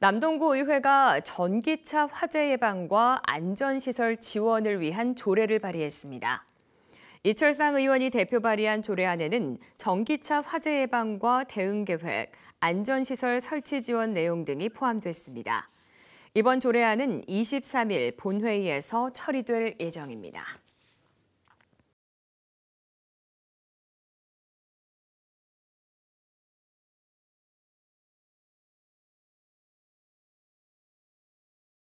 남동구 의회가 전기차 화재 예방과 안전시설 지원을 위한 조례를 발의했습니다. 이철상 의원이 대표 발의한 조례안에는 전기차 화재 예방과 대응 계획, 안전시설 설치 지원 내용 등이 포함됐습니다. 이번 조례안은 23일 본회의에서 처리될 예정입니다.